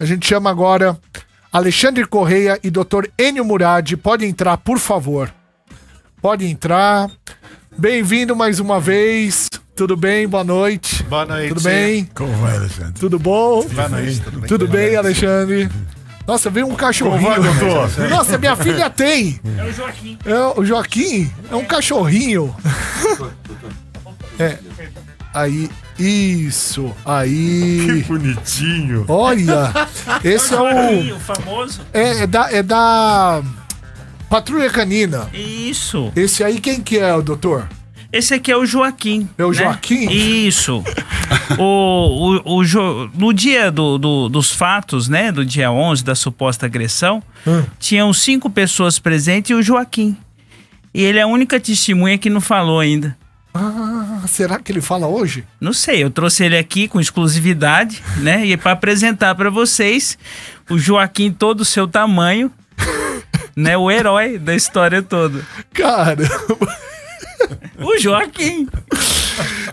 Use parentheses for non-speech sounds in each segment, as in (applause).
A gente chama agora Alexandre Correia e Dr. Enio Murad. Pode entrar, por favor. Pode entrar. Bem-vindo mais uma vez. Tudo bem? Boa noite. Boa noite. Tudo bem? Como vai, Alexandre? Tudo bom? Boa noite. Tudo bem, Tudo bem Alexandre? Nossa, veio um cachorrinho. vai, doutor? Nossa, minha filha tem. É o Joaquim. É, o Joaquim é um cachorrinho. (laughs) É aí. Isso, aí. (laughs) Que bonitinho. Olha, (laughs) esse é o. O famoso. É, é da. É da... Patrulha Canina. Isso. Esse aí quem que é, o doutor? Esse aqui é o Joaquim. É o né? Joaquim? Isso. (laughs) o, o, o jo... No dia do, do, dos fatos, né? Do dia 11, da suposta agressão, hum. tinham cinco pessoas presentes e o Joaquim. E ele é a única testemunha que não falou ainda. Ah, será que ele fala hoje? Não sei, eu trouxe ele aqui com exclusividade, (laughs) né? E é para apresentar para vocês o Joaquim todo o seu tamanho, (laughs) né? O herói da história toda. Cara, O Joaquim!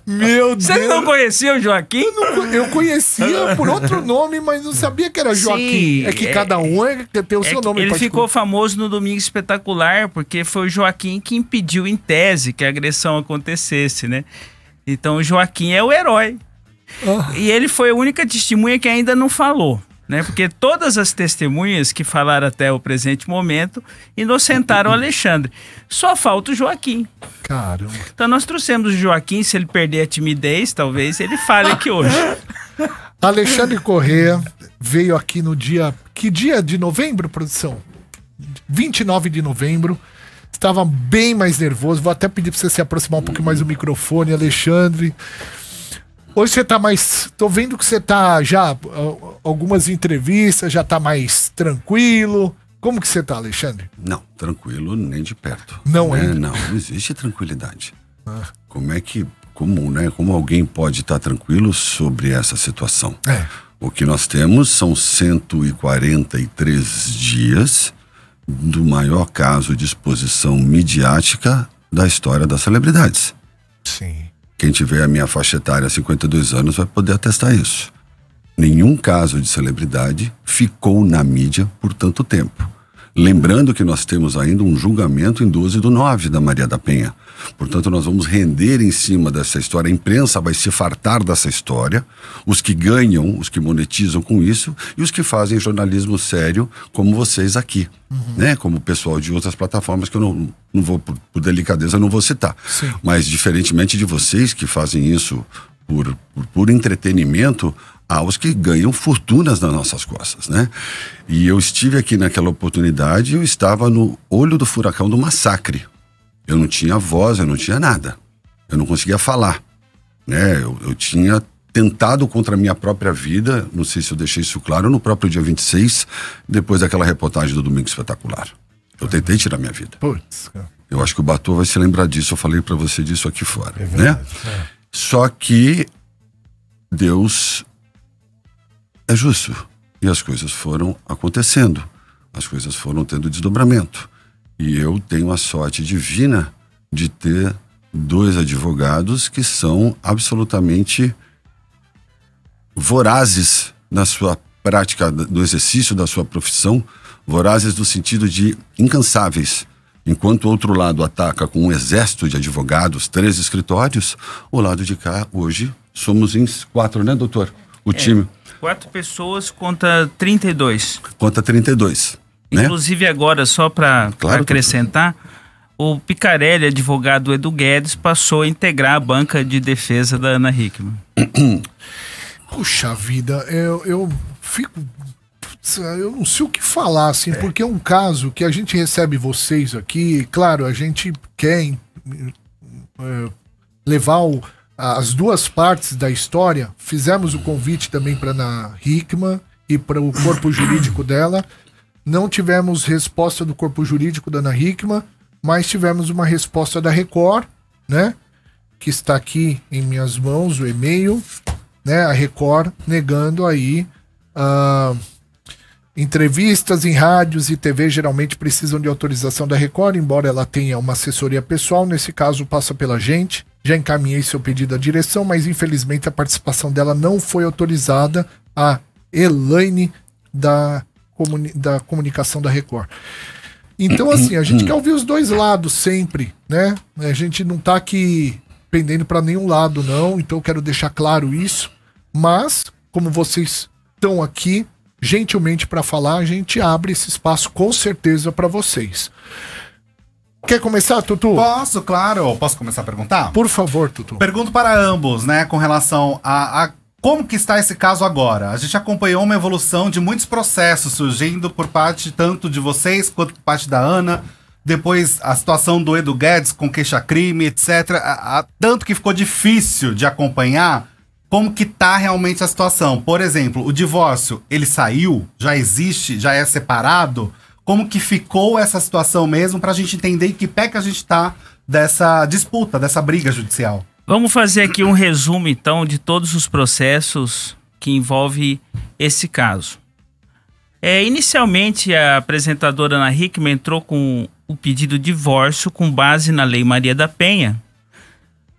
Meu Deus. Você não conhecia o Joaquim? Eu, não, eu, conhecia por outro nome, mas não sabia que era Joaquim. Sim, é que é, cada um é, tem o é seu nome. Ele ficou famoso no Domingo Espetacular porque foi o Joaquim que impediu, em tese, que a agressão acontecesse, né? Então o Joaquim é o herói. Ah. E ele foi a única testemunha que ainda não falou né? Porque todas as testemunhas que falaram até o presente momento inocentaram Alexandre. Só falta o Joaquim. Caramba. Então nós trouxemos o Joaquim, se ele perder a timidez, talvez ele fale aqui hoje. (laughs) Alexandre Corrêa veio aqui no dia. Que dia de novembro, produção? 29 de novembro. Estava bem mais nervoso. Vou até pedir para você se aproximar um pouquinho mais do microfone, Alexandre. Hoje você tá mais. Tô vendo que você tá já. Algumas entrevistas, já tá mais tranquilo. Como que você tá, Alexandre? Não, tranquilo nem de perto. Não é? Né? Não, não existe tranquilidade. (laughs) Ah. Como é que. Como, né, como alguém pode estar tá tranquilo sobre essa situação? É. O que nós temos são 143 dias do maior caso de exposição midiática da história das celebridades. Sim. Quem tiver a minha faixa etária 52 anos vai poder atestar isso. Nenhum caso de celebridade ficou na mídia por tanto tempo. Lembrando que nós temos ainda um julgamento em 12 do 9 da Maria da Penha, Portanto, nós vamos render em cima dessa história. A imprensa vai se fartar dessa história. Os que ganham, os que monetizam com isso e os que fazem jornalismo sério, como vocês aqui, uhum. né? Como o pessoal de outras plataformas que eu não, não vou, por, por delicadeza, não vou citar. Sim. Mas, diferentemente de vocês que fazem isso por, por, por entretenimento, os que ganham fortunas nas nossas costas, né? E eu estive aqui naquela oportunidade, eu estava no olho do furacão do massacre eu não tinha voz, eu não tinha nada. Eu não conseguia falar. Né? Eu, eu tinha tentado contra a minha própria vida, não sei se eu deixei isso claro, no próprio dia 26, depois daquela reportagem do Domingo Espetacular. Eu tentei tirar minha vida. Putz, Eu acho que o Batu vai se lembrar disso, eu falei para você disso aqui fora, é né? verdade, né? É. Só que Deus é justo e as coisas foram acontecendo. As coisas foram tendo desdobramento. E eu tenho a sorte divina de ter dois advogados que são absolutamente vorazes na sua prática, do exercício da sua profissão, vorazes no sentido de incansáveis. Enquanto o outro lado ataca com um exército de advogados, três escritórios, o lado de cá, hoje, somos em quatro, né, doutor? O é, time. Quatro pessoas contra 32. Contra 32. Né? Inclusive agora, só para claro acrescentar, o Picarelli, advogado Edu Guedes, passou a integrar a banca de defesa da Ana Hickman. (coughs) Puxa vida, eu, eu fico eu não sei o que falar, assim, é. porque é um caso que a gente recebe vocês aqui, claro, a gente quer é, levar o, as duas partes da história. Fizemos o convite também para Ana Hickman e para o corpo jurídico dela. Não tivemos resposta do corpo jurídico da Ana Hickman, mas tivemos uma resposta da Record, né? Que está aqui em minhas mãos, o e-mail, né? A Record negando aí. Uh, Entrevistas em rádios e TV geralmente precisam de autorização da Record, embora ela tenha uma assessoria pessoal, nesse caso passa pela gente. Já encaminhei seu pedido à direção, mas infelizmente a participação dela não foi autorizada. A Elaine da comuni da comunicação da Record. Então, assim, a gente (clears throat) quer ouvir os dois lados sempre, né? A gente não tá aqui pendendo para nenhum lado, não. Então, quero deixar claro isso. Mas, como vocês estão aqui gentilmente para falar, a gente abre esse espaço com certeza para vocês. Quer começar, Tutu? Posso, claro. Posso começar a perguntar? Por favor, Tutu. Pergunto para ambos, né, com relação a, a como que está esse caso agora? A gente acompanhou uma evolução de muitos processos surgindo por parte tanto de vocês quanto por parte da Ana. Depois a situação do Edu Guedes com queixa-crime, etc. A, a, tanto que ficou difícil de acompanhar como que tá realmente a situação. Por exemplo, o divórcio, ele saiu? Já existe? Já é separado? Como que ficou essa situação mesmo para a gente entender em que pé que a gente está dessa disputa, dessa briga judicial? Vamos fazer aqui um resumo, então, de todos os processos que envolve esse caso. É, inicialmente, a apresentadora Ana Hickman entrou com o pedido de divórcio com base na Lei Maria da Penha,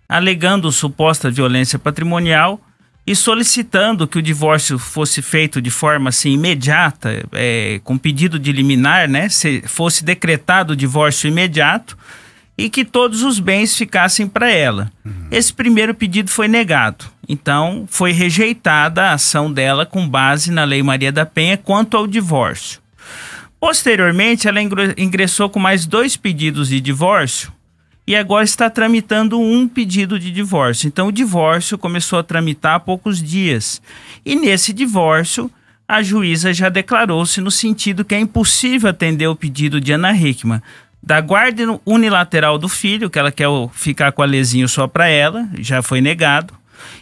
alegando suposta violência patrimonial e solicitando que o divórcio fosse feito de forma assim, imediata, é, com pedido de liminar, né? Se fosse decretado o divórcio imediato e que todos os bens ficassem para ela. Esse primeiro pedido foi negado. Então, foi rejeitada a ação dela com base na Lei Maria da Penha quanto ao divórcio. Posteriormente, ela ingressou com mais dois pedidos de divórcio e agora está tramitando um pedido de divórcio. Então, o divórcio começou a tramitar há poucos dias. E nesse divórcio, a juíza já declarou-se no sentido que é impossível atender o pedido de Ana Hickman, da guarda unilateral do filho, que ela quer ficar com a Alezinho só para ela, já foi negado.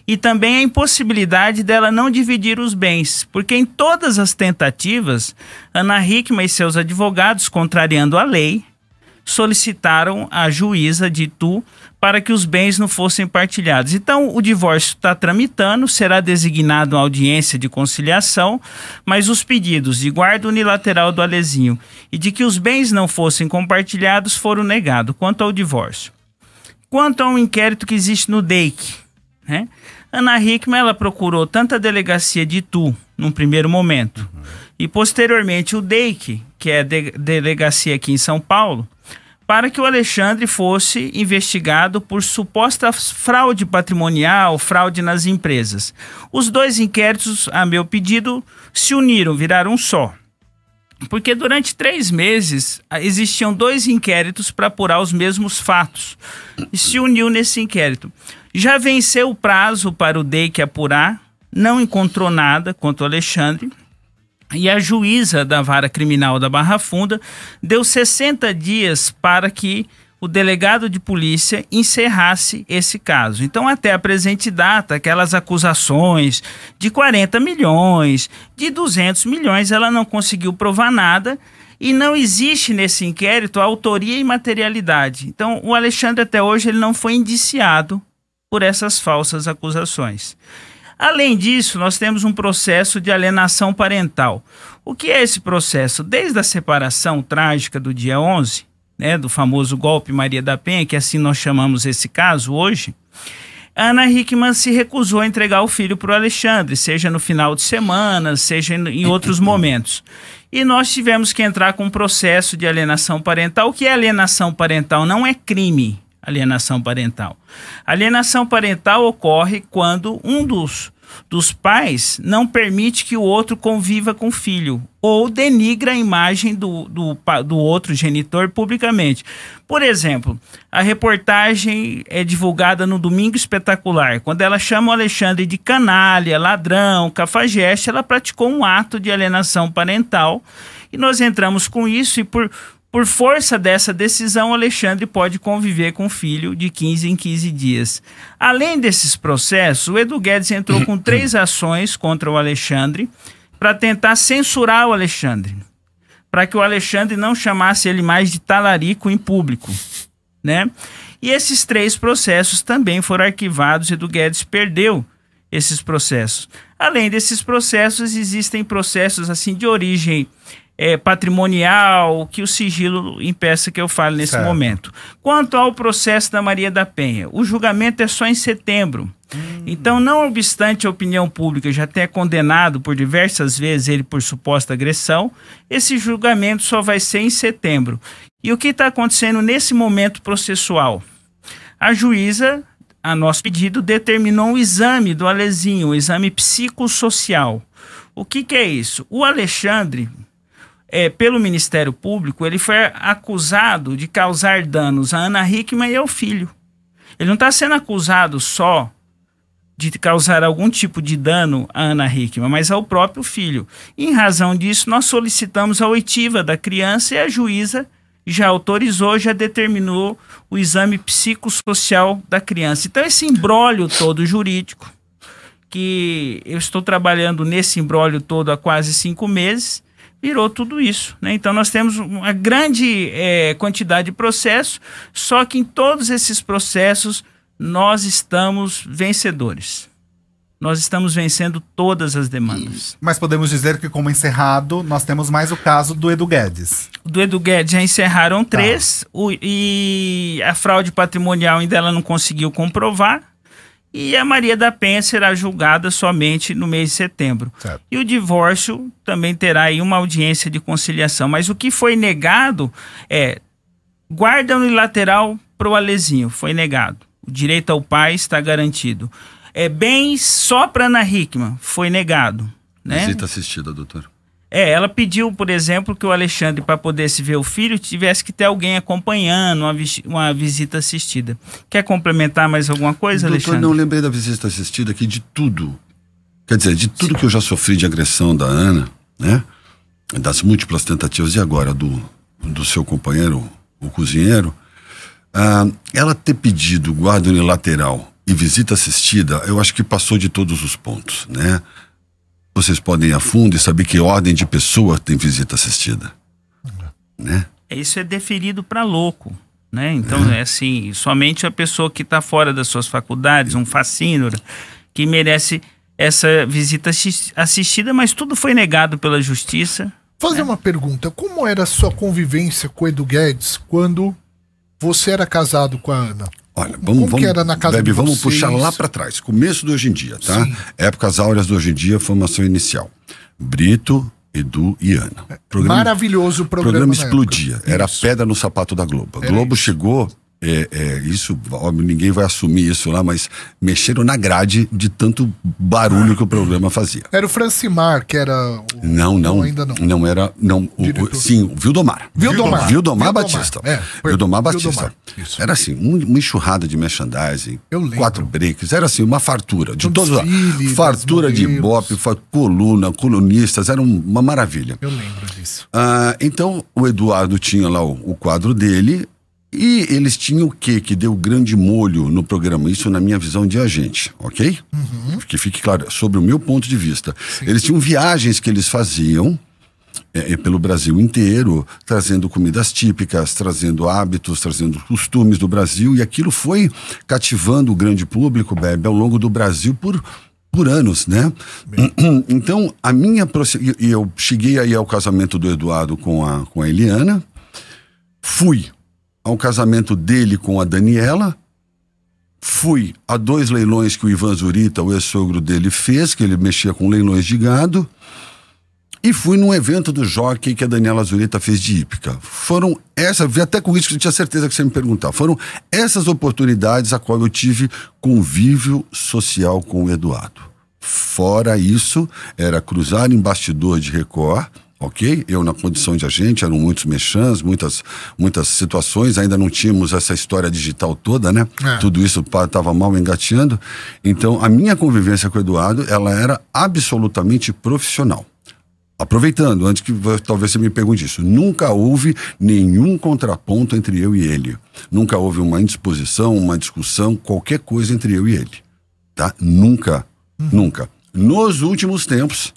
E também a impossibilidade dela não dividir os bens, porque em todas as tentativas, Ana Hickman e seus advogados, contrariando a lei, solicitaram a juíza de Itu para que os bens não fossem partilhados. Então, o divórcio está tramitando, será designado uma audiência de conciliação, mas os pedidos de guarda unilateral do Alezinho e de que os bens não fossem compartilhados foram negados quanto ao divórcio. Quanto ao inquérito que existe no DEIC, né? Ana Hickman ela procurou tanto a delegacia de Itu, num primeiro momento, uhum. e posteriormente o DEIC, que é a de delegacia aqui em São Paulo, para que o Alexandre fosse investigado por suposta fraude patrimonial, fraude nas empresas. Os dois inquéritos, a meu pedido, se uniram, viraram um só. Porque durante três meses ah, existiam dois inquéritos para apurar os mesmos fatos e se uniu nesse inquérito. Já venceu o prazo para o DEIC apurar, não encontrou nada contra o Alexandre e a juíza da vara criminal da Barra Funda deu 60 dias para que o delegado de polícia encerrasse esse caso. Então, até a presente data, aquelas acusações de 40 milhões, de 200 milhões, ela não conseguiu provar nada e não existe nesse inquérito autoria e materialidade. Então, o Alexandre até hoje ele não foi indiciado por essas falsas acusações. Além disso, nós temos um processo de alienação parental. O que é esse processo? Desde a separação trágica do dia 11, né, do famoso golpe Maria da Penha, que assim nós chamamos esse caso hoje, Ana Hickman se recusou a entregar o filho para o Alexandre, seja no final de semana, seja em outros momentos. E nós tivemos que entrar com um processo de alienação parental. O que é alienação parental? Não é crime, alienação parental. Alienação parental ocorre quando um dos, dos pais não permite que o outro conviva com o filho ou denigra a imagem do, do, do outro genitor publicamente. Por exemplo, a reportagem é divulgada no Domingo Espetacular. Quando ela chama o Alexandre de canalha, ladrão, cafajeste, ela praticou um ato de alienação parental e nós entramos com isso e por por força dessa decisão, Alexandre pode conviver com o filho de 15 em 15 dias. Além desses processos, o Edu Guedes entrou com três (clears throat) ações contra o Alexandre para tentar censurar o Alexandre, para que o Alexandre não chamasse ele mais de talarico em público, né? E esses três processos também foram arquivados e Edu Guedes perdeu esses processos. Além desses processos, existem processos assim de origem é, patrimonial que o sigilo impeça que eu fale nesse certo. momento. Quanto ao processo da Maria da Penha, o julgamento é só em setembro. Hum. Então, não obstante a opinião pública já ter condenado por diversas vezes ele por suposta agressão, esse julgamento só vai ser em setembro. E o que está acontecendo nesse momento processual? A juíza, a nosso pedido, determinou um exame do Alezinho, um exame psicossocial. O que, que é isso? O Alexandre, é, pelo Ministério Público, ele foi acusado de causar danos a Ana Hickman e ao filho. Ele não está sendo acusado só de causar algum tipo de dano a Ana Hickman, mas ao próprio filho. em razão disso, nós solicitamos a oitiva da criança e a juíza já autorizou, já determinou o exame psicossocial da criança. Então, esse embrólio todo jurídico, que eu estou trabalhando nesse embrólio todo há quase cinco meses, virou tudo isso. Né? Então, nós temos uma grande é, quantidade de processos, só que em todos esses processos nós estamos vencedores. Nós estamos vencendo todas as demandas. Mas podemos dizer que, como encerrado, nós temos mais o caso do Edu Guedes. Do Edu Guedes já encerraram tá. três, tá. o, e a fraude patrimonial ainda ela não conseguiu comprovar. E a Maria da Penha será julgada somente no mês de setembro. Certo. E o divórcio também terá aí uma audiência de conciliação. Mas o que foi negado é guarda unilateral para o Alezinho, foi negado. O direito ao pai está garantido. É bens só para Ana Hickman, foi negado. Né? Visita assistida, doutor. É, ela pediu, por exemplo, que o Alexandre, para poder se ver o filho, tivesse que ter alguém acompanhando, uma, vi uma visita assistida. Quer complementar mais alguma coisa, Doutor, Alexandre? Não lembrei da visita assistida aqui de tudo. Quer dizer, de tudo Sim. que eu já sofri de agressão da Ana, né? Das múltiplas tentativas e agora do, do seu companheiro, o cozinheiro, ah, ela ter pedido guarda unilateral e visita assistida, eu acho que passou de todos os pontos, né? vocês podem ir a fundo e saber que ordem de pessoa tem visita assistida. Né? Isso é deferido para louco. Né? Então, é. é assim, somente a pessoa que está fora das suas faculdades, um fascínora, que merece essa visita assistida, mas tudo foi negado pela justiça. Fazer né? uma pergunta: como era a sua convivência com o Edu Guedes quando você era casado com a Ana? Olha, vamos, Como vamos, que era na casa Bebe, vamos puxar lá para trás, começo do hoje em dia, tá? Sim. Épocas áureas do hoje em dia, formação inicial. Brito, Edu e Ana. Programa, Maravilhoso programa. O programa explodia. Era a pedra no sapato da Globo. A Globo chegou é, é, isso, óbvio, ninguém vai assumir isso lá, mas mexeram na grade de tanto barulho que o programa fazia. Era o Francimar que era. O... Não, não. ainda não. Não era. Não, o, o, sim, o Vildomar. Vildomar. Vildomar, Batista. É, Vildomar Batista. Isso. Era assim, um, uma enxurrada de merchandising, quatro breaks, era assim, uma fartura. De um todos desfile, Fartura de bop coluna, colunistas, era uma maravilha. Eu lembro disso. Ah, então, o Eduardo tinha lá o, o quadro dele, e eles tinham o que que deu grande molho no programa? Isso na minha visão de agente, ok? Uhum. Que fique claro, sobre o meu ponto de vista. Sim. Eles tinham viagens que eles faziam é, é pelo Brasil inteiro, trazendo comidas típicas, trazendo hábitos, trazendo costumes do Brasil. E aquilo foi cativando o grande público, Bebe, ao longo do Brasil por por anos, né? Bem. (clears throat) Então, a minha... E eu cheguei aí ao casamento do Eduardo com a, com a Eliana, fui ao casamento dele com a Daniela. Fui a dois leilões que o Ivan Zurita, o ex-sogro dele, fez, que ele mexia com leilões de gado. E fui num evento do jockey que a Daniela Zurita fez de hípica. Foram essas, vi até com isso que eu tinha certeza que você me perguntar. Foram essas oportunidades a qual eu tive convívio social com o Eduardo. Fora isso, era cruzar em bastidor de Record ok? Eu, na condição de agente, eram muitos mexãs, muitas, muitas situações, ainda não tínhamos essa história digital toda, né? É. Tudo isso estava mal engateando. Então, a minha convivência com o Eduardo, ela era absolutamente profissional. Aproveitando, antes que talvez você me pergunte isso, nunca houve nenhum contraponto entre eu e ele. Nunca houve uma indisposição, uma discussão, qualquer coisa entre eu e ele. Tá? Nunca, hum. nunca. Nos últimos tempos,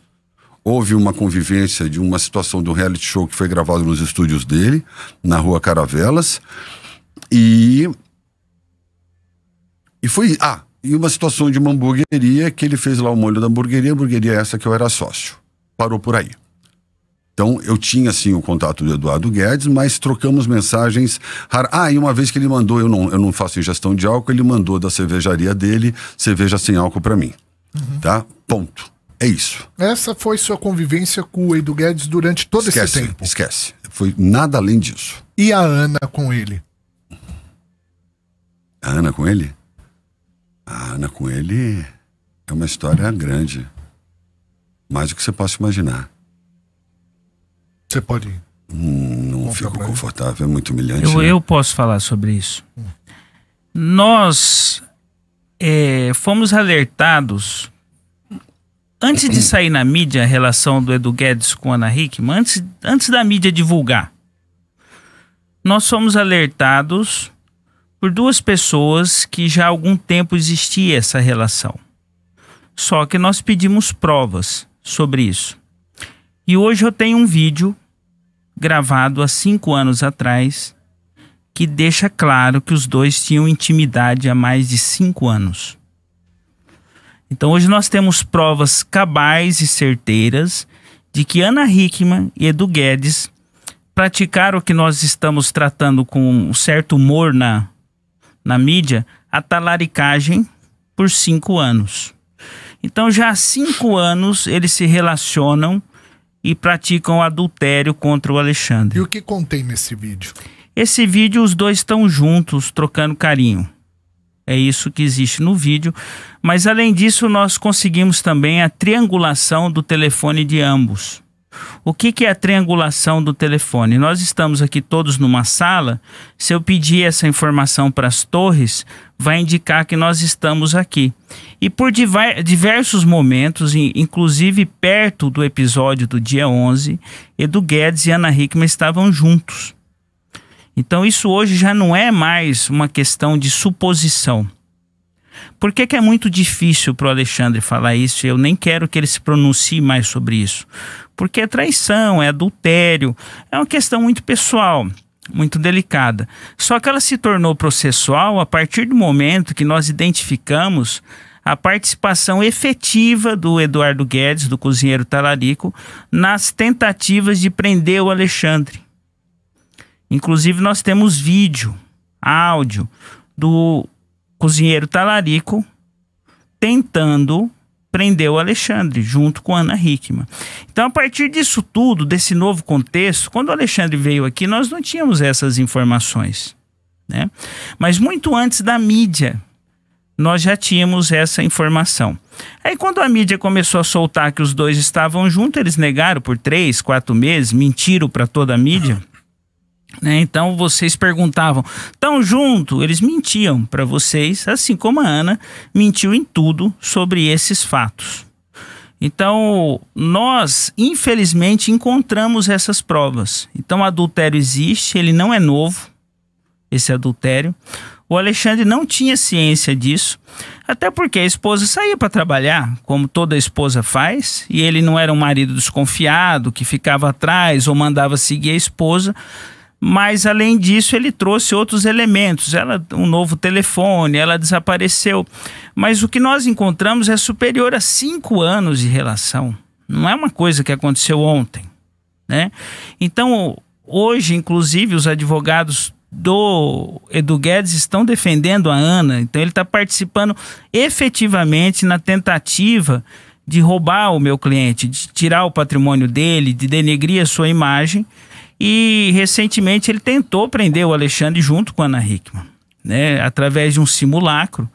houve uma convivência de uma situação do reality show que foi gravado nos estúdios dele, na rua Caravelas. E. E foi. Ah, e uma situação de uma hamburgueria que ele fez lá o molho da hamburgueria, a hamburgueria é essa que eu era sócio. Parou por aí. Então, eu tinha, sim, o contato do Eduardo Guedes, mas trocamos mensagens. Rara. Ah, e uma vez que ele mandou, eu não, eu não faço ingestão de álcool, ele mandou da cervejaria dele cerveja sem álcool para mim. Uhum. Tá? Ponto. É isso. Essa foi sua convivência com o Edu Guedes durante todo esquece, esse tempo. Esquece. Foi nada além disso. E a Ana com ele? A Ana com ele? A Ana com ele é uma história grande. Mais do que você possa imaginar. Você pode. Hum, não fico confortável, é muito humilhante. Eu, né? eu posso falar sobre isso. Hum. Nós é, fomos alertados Antes de sair na mídia a relação do Edu Guedes com Ana Hickman, antes, antes da mídia divulgar, nós somos alertados por duas pessoas que já há algum tempo existia essa relação. Só que nós pedimos provas sobre isso. E hoje eu tenho um vídeo gravado há cinco anos atrás que deixa claro que os dois tinham intimidade há mais de cinco anos. Então hoje nós temos provas cabais e certeiras de que Ana Hickman e Edu Guedes praticaram o que nós estamos tratando com um certo humor na, na mídia, a talaricagem por cinco anos. Então já há cinco anos eles se relacionam e praticam adultério contra o Alexandre. E o que contém nesse vídeo? Esse vídeo os dois estão juntos, trocando carinho. É isso que existe no vídeo. Mas além disso, nós conseguimos também a triangulação do telefone de ambos. O que, que, é a triangulação do telefone? Nós estamos aqui todos numa sala. Se eu pedir essa informação para as torres, vai indicar que nós estamos aqui. E por diversos momentos, inclusive perto do episódio do dia 11, Edu Guedes e Ana Hickman estavam juntos. Então isso hoje já não é mais uma questão de suposição. Por que, que é muito difícil para o Alexandre falar isso? Eu nem quero que ele se pronuncie mais sobre isso. Porque é traição, é adultério, é uma questão muito pessoal, muito delicada. Só que ela se tornou processual a partir do momento que nós identificamos a participação efetiva do Eduardo Guedes, do cozinheiro talarico, nas tentativas de prender o Alexandre. Inclusive, nós temos vídeo, áudio do cozinheiro talarico tentando prender o Alexandre junto com Ana Hickman. Então, a partir disso tudo, desse novo contexto, quando o Alexandre veio aqui, nós não tínhamos essas informações, né? Mas muito antes da mídia, nós já tínhamos essa informação. Aí, quando a mídia começou a soltar que os dois estavam juntos, eles negaram por três, quatro meses, mentiram para toda a mídia. Né? Então vocês perguntavam, tão junto? Eles mentiam para vocês, assim como a Ana mentiu em tudo sobre esses fatos. Então, nós, infelizmente, encontramos essas provas. Então, adultério existe, ele não é novo, esse adultério. O Alexandre não tinha ciência disso, até porque a esposa saía para trabalhar, como toda esposa faz, e ele não era um marido desconfiado que ficava atrás ou mandava seguir a esposa. Mas além disso, ele trouxe outros elementos. Ela um novo telefone, ela desapareceu. Mas o que nós encontramos é superior a cinco anos de relação. Não é uma coisa que aconteceu ontem, né? Então hoje, inclusive, os advogados do Edu Guedes estão defendendo a Ana. Então ele está participando efetivamente na tentativa de roubar o meu cliente, de tirar o patrimônio dele, de denegrir a sua imagem e recentemente ele tentou prender o Alexandre junto com a Ana Hickman, né? Através de um simulacro.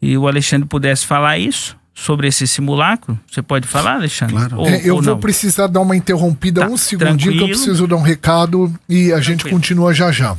E o Alexandre pudesse falar isso sobre esse simulacro? Você pode falar, Alexandre? Claro. Ou, é, eu vou precisar dar uma interrompida tá, um segundinho tranquilo. que eu preciso dar um recado e a tranquilo. gente continua já já.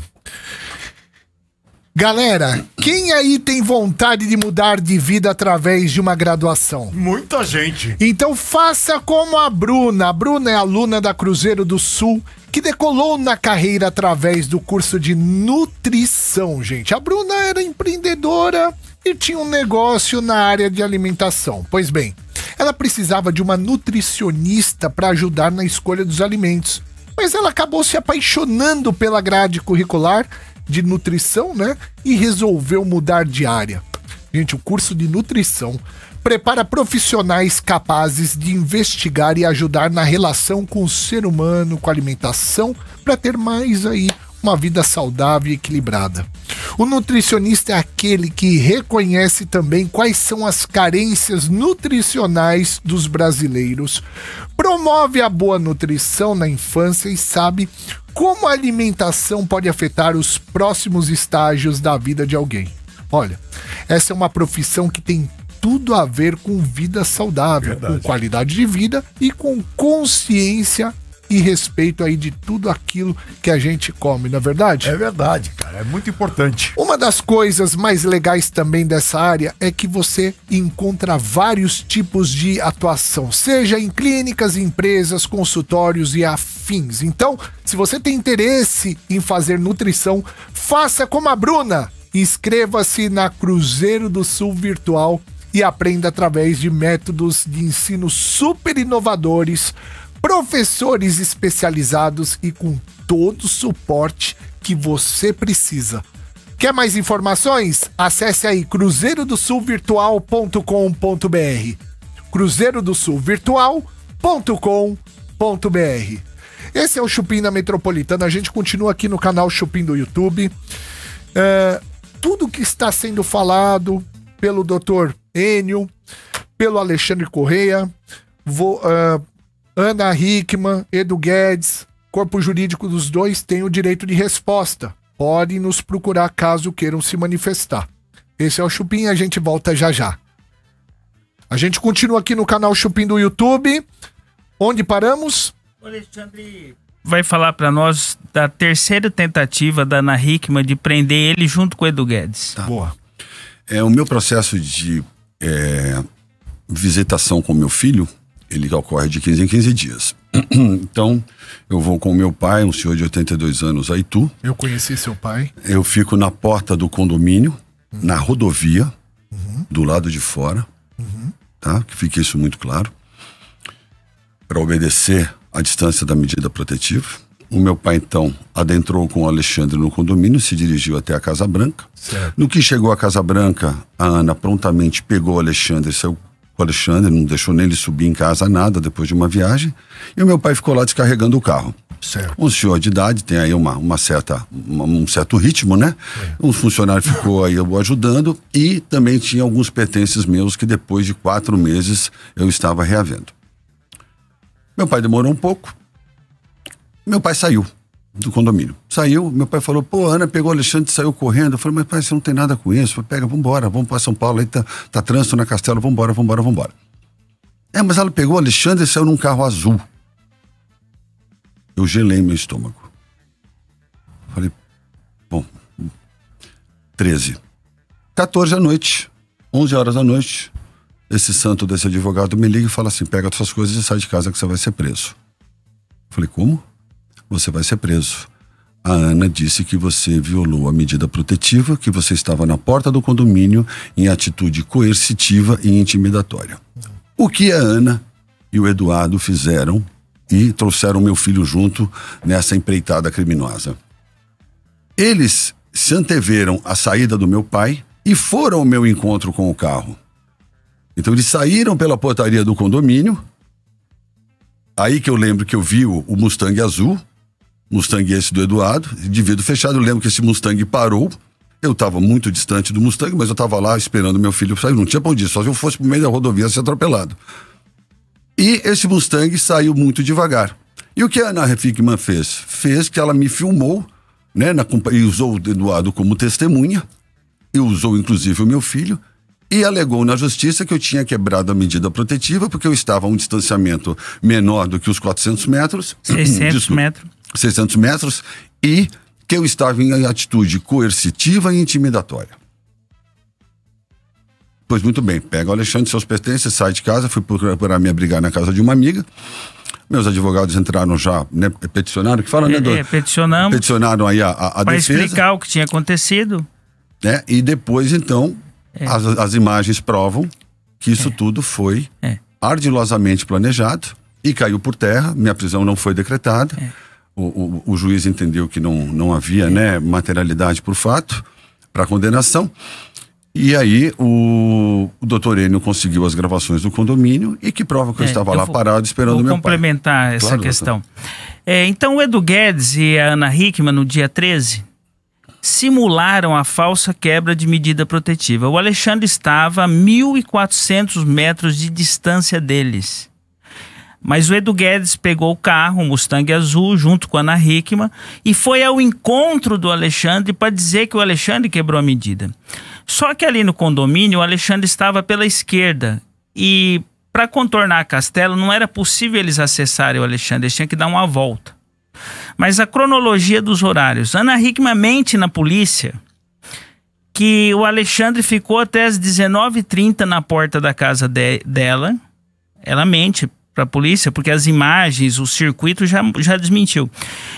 Galera, quem aí tem vontade de mudar de vida através de uma graduação? Muita gente. Então faça como a Bruna. A Bruna é aluna da Cruzeiro do Sul que decolou na carreira através do curso de nutrição, gente. A Bruna era empreendedora e tinha um negócio na área de alimentação. Pois bem, ela precisava de uma nutricionista para ajudar na escolha dos alimentos mas ela acabou se apaixonando pela grade curricular de nutrição, né? E resolveu mudar de área. Gente, o curso de nutrição prepara profissionais capazes de investigar e ajudar na relação com o ser humano, com a alimentação, para ter mais aí uma vida saudável e equilibrada. O nutricionista é aquele que reconhece também quais são as carências nutricionais dos brasileiros, promove a boa nutrição na infância e sabe como a alimentação pode afetar os próximos estágios da vida de alguém. Olha, essa é uma profissão que tem tudo a ver com vida saudável, Verdade. com qualidade de vida e com consciência e respeito aí de tudo aquilo que a gente come, não é verdade? É verdade, cara, é muito importante. Uma das coisas mais legais também dessa área é que você encontra vários tipos de atuação, seja em clínicas, empresas, consultórios e afins. Então, se você tem interesse em fazer nutrição, faça como a Bruna. Inscreva-se na Cruzeiro do Sul Virtual e aprenda através de métodos de ensino super inovadores professores especializados e com todo o suporte que você precisa. Quer mais informações? Acesse aí cruzeirodosulvirtual.com.br cruzeirodosulvirtual.com.br Esse é o Chupim da Metropolitana. A gente continua aqui no canal Chupim do YouTube. É, tudo que está sendo falado pelo Dr. Enio, pelo Alexandre Correia, vou, é, Ana Hickman, Edu Guedes, corpo jurídico dos dois tem o direito de resposta. Podem nos procurar caso queiram se manifestar. Esse é o Chupim, a gente volta já já. A gente continua aqui no canal Chupim do YouTube. Onde paramos? O Alexandre vai falar para nós da terceira tentativa da Ana Hickman de prender ele junto com o Edu Guedes. Tá. Boa. É, o meu processo de é, visitação com meu filho ele ocorre de 15 em 15 dias. (clears throat) Então, eu vou com meu pai, um senhor de 82 anos, Aitu. Eu conheci seu pai. Eu fico na porta do condomínio, uhum. na rodovia, uhum. do lado de fora, uhum. tá? Que fique isso muito claro. Para obedecer à distância da medida protetiva. O meu pai, então, adentrou com o Alexandre no condomínio, se dirigiu até a Casa Branca. Certo. No que chegou à Casa Branca, a Ana prontamente pegou o Alexandre e saiu o Alexandre, não deixou nem ele subir em casa nada depois de uma viagem. E o meu pai ficou lá descarregando o carro. Certo. Um senhor de idade tem aí uma, uma certa, uma, um certo ritmo, né? É. Um funcionário ficou aí eu ajudando e também tinha alguns pertences meus que depois de quatro meses eu estava reavendo. Meu pai demorou um pouco. Meu pai saiu do condomínio. Saiu, meu pai falou, pô, Ana pegou o Alexandre e saiu correndo. Eu falei, mas pai, você não tem nada com isso. Falei, pega, vambora, vamos para São Paulo, aí tá, tá trânsito na Castelo, vambora, vambora, vambora. É, mas ela pegou o Alexandre e saiu num carro azul. Eu gelei meu estômago. Falei, bom, 13. 14 à noite, 11 horas da noite, esse santo desse advogado me liga e fala assim: pega suas coisas e sai de casa que você vai ser preso. Falei, como? Você vai ser preso a Ana disse que você violou a medida protetiva, que você estava na porta do condomínio em atitude coercitiva e intimidatória. O que a Ana e o Eduardo fizeram e trouxeram meu filho junto nessa empreitada criminosa? Eles se anteveram à saída do meu pai e foram ao meu encontro com o carro. Então eles saíram pela portaria do condomínio. Aí que eu lembro que eu vi o Mustang azul, Mustang esse do Eduardo, de vidro fechado. Eu lembro que esse Mustang parou. Eu estava muito distante do Mustang, mas eu estava lá esperando meu filho sair. Não tinha pra onde ir, só se eu fosse pro meio da rodovia ser atropelado. E esse Mustang saiu muito devagar. E o que a Ana Refikman fez? Fez que ela me filmou, né, na, e usou o Eduardo como testemunha, e usou inclusive o meu filho, e alegou na justiça que eu tinha quebrado a medida protetiva porque eu estava a um distanciamento menor do que os 400 metros. 600 (clears throat) metros. 600 metros e que eu estava em atitude coercitiva e intimidatória. Pois muito bem, pega o Alexandre seus pertences, sai de casa, fui procurar me abrigar na casa de uma amiga. Meus advogados entraram já, né, peticionaram, que fala, né, é, né, Dor? É, peticionamos. Peticionaram aí a, a, a Para explicar o que tinha acontecido. Né, e depois, então, é. As, as imagens provam que isso é. tudo foi é. ardilosamente planejado e caiu por terra. Minha prisão não foi decretada. É. O, o, o, juiz entendeu que não, não havia é. né, materialidade por fato para condenação. E aí o, o doutor Enio conseguiu as gravações do condomínio e que prova que eu é, estava eu lá vou, parado esperando vou meu complementar pai. essa claro, questão. então o Edu Guedes e a Ana Hickman no dia 13 simularam a falsa quebra de medida protetiva. O Alexandre estava a 1.400 metros de distância deles. Mas o Edu Guedes pegou o carro, um Mustang azul, junto com a Ana Hickman, e foi ao encontro do Alexandre para dizer que o Alexandre quebrou a medida. Só que ali no condomínio, o Alexandre estava pela esquerda e para contornar a Castelo não era possível eles acessarem o Alexandre, eles tinham que dar uma volta. Mas a cronologia dos horários. Ana Hickman mente na polícia que o Alexandre ficou até as 19h30 na porta da casa de, dela. Ela mente para a polícia, porque as imagens, o circuito já, já desmentiu.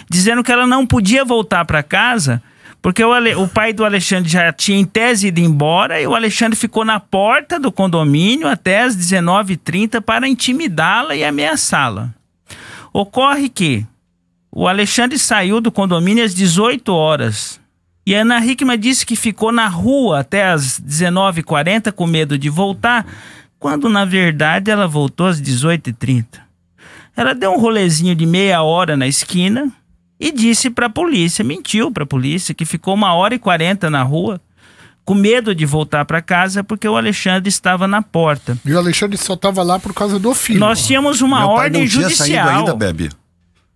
Dizendo que ela não podia voltar para casa, porque o, Ale, o pai do Alexandre já tinha em tese ido embora e o Alexandre ficou na porta do condomínio até as 19h30 para intimidá-la e ameaçá-la. Ocorre que o Alexandre saiu do condomínio às 18 horas. E a Ana Hickman disse que ficou na rua até às 19h40 com medo de voltar, quando na verdade ela voltou às 18h30. Ela deu um rolezinho de meia hora na esquina e disse para a polícia, mentiu para a polícia, que ficou uma hora e quarenta na rua, com medo de voltar para casa porque o Alexandre estava na porta. E o Alexandre só estava lá por causa do filho. Nós tínhamos uma Meu ordem pai não judicial. Tinha saído ainda, Bebe.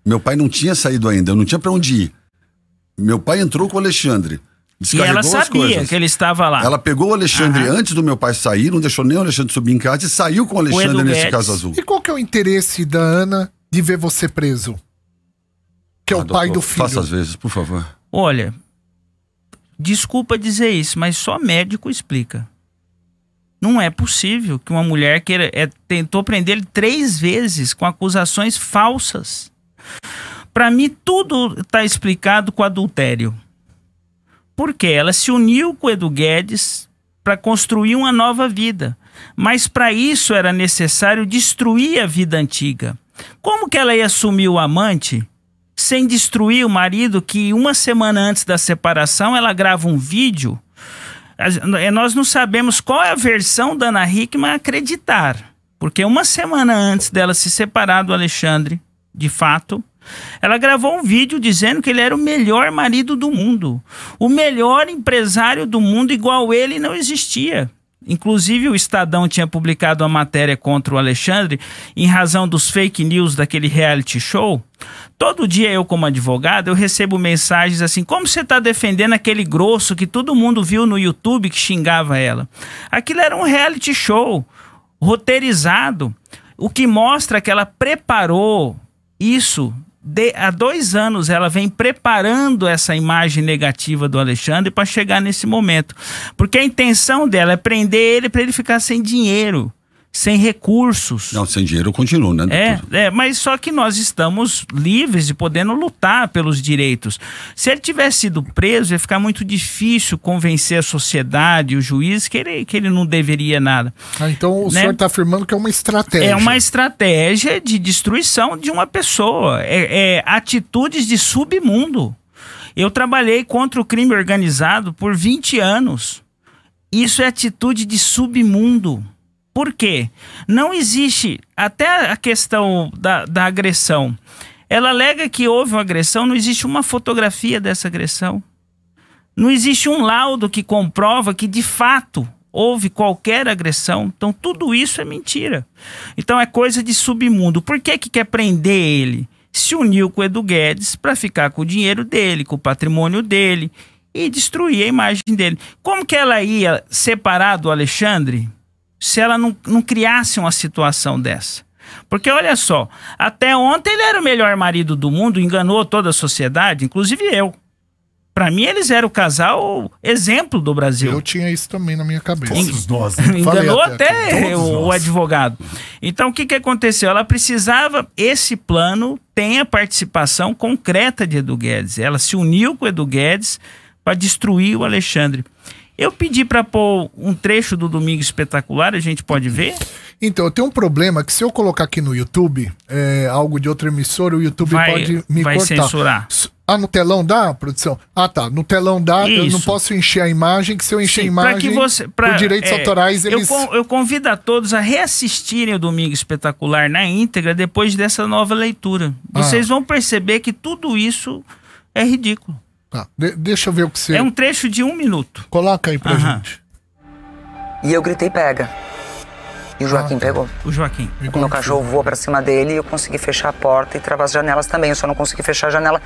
Meu pai não tinha saído ainda, eu não tinha para onde ir. Meu pai entrou com o Alexandre. e ela sabia que ele estava lá. Ela pegou o Alexandre Aham. antes do meu pai sair, não deixou nem o Alexandre subir em casa e saiu com o Alexandre o nesse caso azul. E qual que é o interesse da Ana de ver você preso? Que é ah, o pai do filho. Faça às vezes, por favor. Olha, desculpa dizer isso, mas só médico explica. Não é possível que uma mulher queira, é, tentou prender ele três vezes com acusações falsas. Para mim, tudo está explicado com adultério. Porque ela se uniu com Edu Guedes para construir uma nova vida. Mas para isso era necessário destruir a vida antiga. Como que ela ia assumir o amante sem destruir o marido que uma semana antes da separação ela grava um vídeo? É, nós não sabemos qual é a versão da Ana Hickman acreditar. Porque uma semana antes dela se separar do Alexandre, de fato. Ela gravou um vídeo dizendo que ele era o melhor marido do mundo. O melhor empresário do mundo, igual ele, não existia. Inclusive, o Estadão tinha publicado uma matéria contra o Alexandre em razão dos fake news daquele reality show. Todo dia eu, como advogado, eu recebo mensagens assim: como você está defendendo aquele grosso que todo mundo viu no YouTube que xingava ela? Aquilo era um reality show roteirizado, o que mostra que ela preparou isso, de, há dois anos, ela vem preparando essa imagem negativa do Alexandre para chegar nesse momento. Porque a intenção dela é prender ele para ele ficar sem dinheiro sem recursos. Não, sem dinheiro continua, né? É, é, mas só que nós estamos livres e podendo lutar pelos direitos. Se ele tivesse sido preso, ia ficar muito difícil convencer a sociedade, o juiz, que ele, que ele não deveria nada. Ah, então o né? senhor está afirmando que é uma estratégia. É uma estratégia de destruição de uma pessoa. é, é atitudes de submundo. Eu trabalhei contra o crime organizado por 20 anos. Isso é atitude de submundo. Por quê? Não existe. Até a questão da, da agressão. Ela alega que houve uma agressão, não existe uma fotografia dessa agressão. Não existe um laudo que comprova que de fato houve qualquer agressão. Então, tudo isso é mentira. Então, é coisa de submundo. Por que, que quer prender ele? Se uniu com o Edu Guedes para ficar com o dinheiro dele, com o patrimônio dele e destruir a imagem dele. Como que ela ia separar do Alexandre? se ela não, não criasse uma situação dessa. Porque olha só, até ontem ele era o melhor marido do mundo, enganou toda a sociedade, inclusive eu. Para mim, eles eram o casal exemplo do Brasil. Eu tinha isso também na minha cabeça. Todos nós. Né? (laughs) Enganou até, até o, o, advogado. Então, o que, que aconteceu? Ela precisava, esse plano tem a participação concreta de Edu Guedes. Ela se uniu com Edu Guedes para destruir o Alexandre. Eu pedi para pôr um trecho do Domingo Espetacular, a gente pode ver? Então, eu tenho um problema que se eu colocar aqui no YouTube é, algo de outra emissora, o YouTube vai, pode me vai cortar. censurar. Ah, no telão dá, produção? Ah, tá. No telão dá, Isso. eu não posso encher a imagem, que se eu encher Sim, a imagem, que você, pra, por direitos é, autorais, eles... Eu, eu convido a todos a reassistirem o Domingo Espetacular na íntegra depois dessa nova leitura. Ah. Vocês vão perceber que tudo isso é ridículo. Tá. De deixa eu ver o que você. É um trecho de um minuto. Coloca aí pra gente. E eu gritei, pega. E o Joaquim Ah, tá. pegou. O Joaquim. O meu cachorro voou pra cima dele e eu consegui fechar a porta e travar as janelas também. Eu só não consegui fechar a janela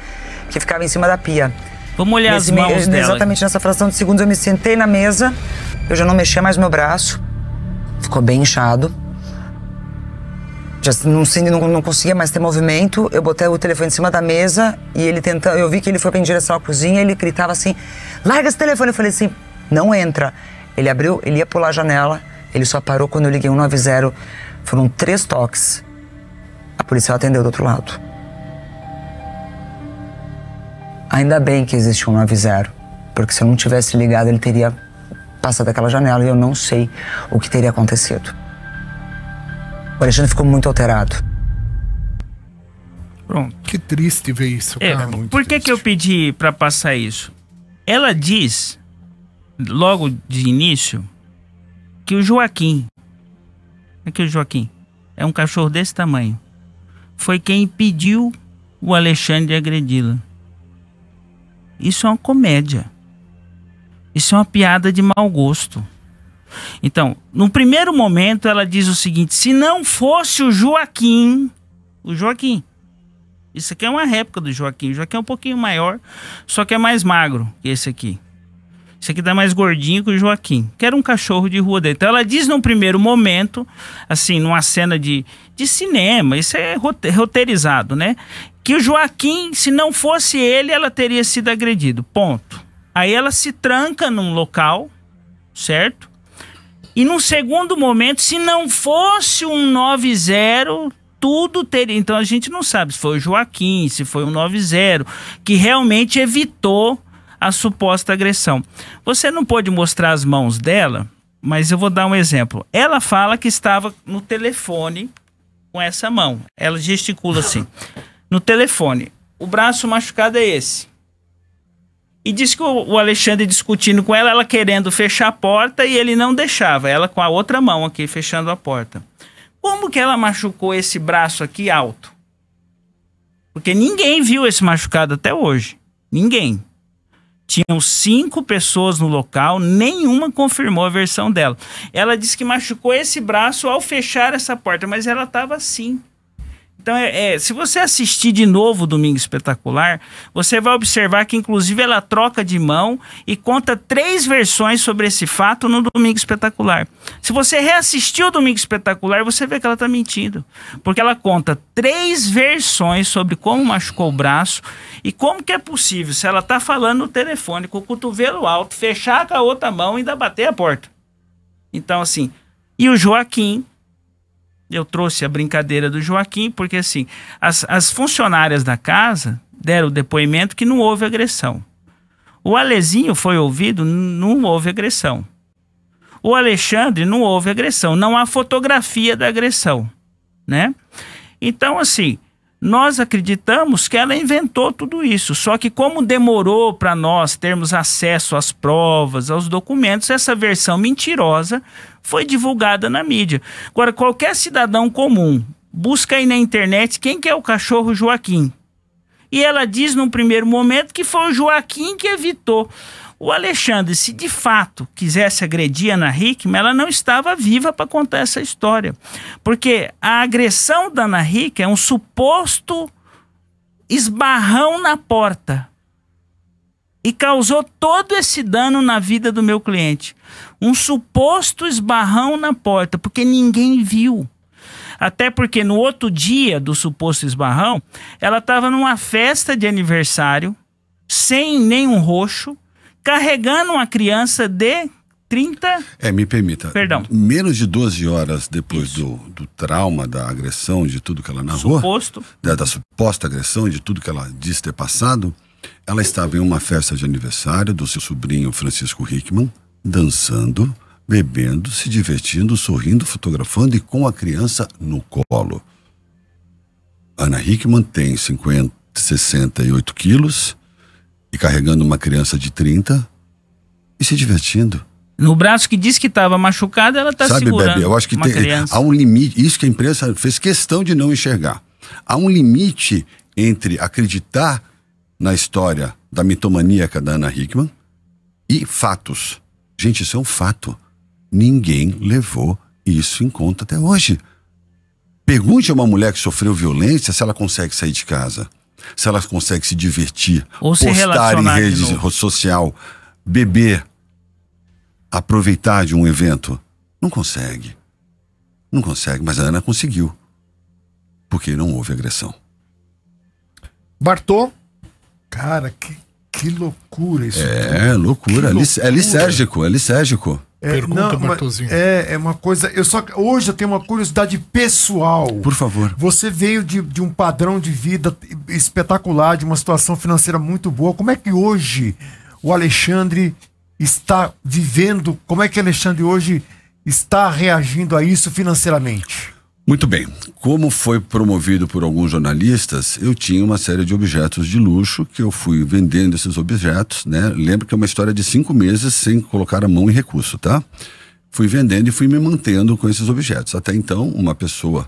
que ficava em cima da pia. Vamos olhar Nesse as mãos dela. Exatamente nessa fração de segundos eu me sentei na mesa, eu já não mexia mais meu braço, ficou bem inchado não, não, não conseguia mais ter movimento, eu botei o telefone em cima da mesa e ele tentando. Eu vi que ele foi em direção à cozinha, ele gritava assim: larga esse telefone. Eu falei assim: não entra. Ele abriu, ele ia pular a janela, ele só parou quando eu liguei 190. Foram três toques. A policial atendeu do outro lado. Ainda bem que existe um 90, porque se eu não tivesse ligado, ele teria passado aquela janela e eu não sei o que teria acontecido. O Alexandre ficou muito alterado. Pronto. Que triste ver isso, é, cara. É, por que que eu pedi para passar isso? Ela diz, logo de início, que o Joaquim, aqui o Joaquim, é um cachorro desse tamanho, foi quem impediu o Alexandre de agredi-la. Isso é uma comédia. Isso é uma piada de mau gosto. Então, no primeiro momento, ela diz o seguinte: se não fosse o Joaquim, o Joaquim. Isso aqui é uma réplica do Joaquim. O Joaquim é um pouquinho maior, só que é mais magro que esse aqui. Esse aqui tá mais gordinho que o Joaquim, que era um cachorro de rua dele. Então ela diz num primeiro momento, assim, numa cena de, de cinema, isso é roteirizado, né? Que o Joaquim, se não fosse ele, ela teria sido agredido. Ponto. Aí ela se tranca num local, certo? E num segundo momento, se não fosse um 9-0, tudo teria. Então a gente não sabe se foi o Joaquim, se foi um 9-0, que realmente evitou a suposta agressão. Você não pode mostrar as mãos dela, mas eu vou dar um exemplo. Ela fala que estava no telefone com essa mão. Ela gesticula assim. No telefone. O braço machucado é esse. E disse que o Alexandre discutindo com ela, ela querendo fechar a porta e ele não deixava, ela com a outra mão aqui fechando a porta. Como que ela machucou esse braço aqui alto? Porque ninguém viu esse machucado até hoje. Ninguém. Tinham cinco pessoas no local, nenhuma confirmou a versão dela. Ela disse que machucou esse braço ao fechar essa porta, mas ela estava assim. Então, é, é, se você assistir de novo o Domingo Espetacular, você vai observar que, inclusive, ela troca de mão e conta três versões sobre esse fato no Domingo Espetacular. Se você reassistiu o Domingo Espetacular, você vê que ela está mentindo. Porque ela conta três versões sobre como machucou o braço e como que é possível, se ela está falando no telefone com o cotovelo alto, fechar com a outra mão e ainda bater a porta. Então, assim, e o Joaquim eu trouxe a brincadeira do Joaquim, porque assim, as, as funcionárias da casa deram o depoimento que não houve agressão. O Alezinho foi ouvido, não houve agressão. O Alexandre não houve agressão, não há fotografia da agressão, né? Então, assim, nós acreditamos que ela inventou tudo isso, só que como demorou para nós termos acesso às provas, aos documentos, essa versão mentirosa foi divulgada na mídia. Agora, qualquer cidadão comum busca aí na internet quem que é o cachorro Joaquim. E ela diz num primeiro momento que foi o Joaquim que evitou. O Alexandre, se de fato quisesse agredir Ana Hickman, ela não estava viva para contar essa história. Porque a agressão da Ana Hickman é um suposto esbarrão na porta. E causou todo esse dano na vida do meu cliente. Um suposto esbarrão na porta, porque ninguém viu. Até porque no outro dia do suposto esbarrão, ela estava numa festa de aniversário, sem nenhum roxo, carregando uma criança de 30. É, me permita. Perdão. Menos de 12 horas depois do, do, trauma, da agressão, de tudo que ela narrou. Suposto. Da, da, suposta agressão, de tudo que ela disse ter passado, ela estava em uma festa de aniversário do seu sobrinho Francisco Hickman, dançando, bebendo, se divertindo, sorrindo, fotografando e com a criança no colo. Ana Hickman tem 50, 68 quilos, e carregando uma criança de 30 e se divertindo. No braço que disse que estava machucado, ela está segurando. Sabe, Bebê, eu acho que tem, há um limite. Isso que a imprensa fez questão de não enxergar. Há um limite entre acreditar na história da mitomaníaca da Ana Hickman e fatos. Gente, isso é um fato. Ninguém levou isso em conta até hoje. Pergunte a uma mulher que sofreu violência se ela consegue sair de casa se ela consegue se divertir, Ou postar em rede social, beber, aproveitar de um evento. Não consegue. Não consegue, mas a Ana conseguiu. Porque não houve agressão. Bartô? Cara, que, que loucura isso. É, loucura. É é loucura. É lisérgico, é lisérgico. É, Pergunta, não, É, é uma coisa. Eu só hoje eu tenho uma curiosidade pessoal. Por favor. Você veio de, de um padrão de vida espetacular, de uma situação financeira muito boa. Como é que hoje o Alexandre está vivendo? Como é que o Alexandre hoje está reagindo a isso financeiramente? Muito bem. Como foi promovido por alguns jornalistas, eu tinha uma série de objetos de luxo que eu fui vendendo esses objetos, né? Lembro que é uma história de cinco meses sem colocar a mão em recurso, tá? Fui vendendo e fui me mantendo com esses objetos. Até então, uma pessoa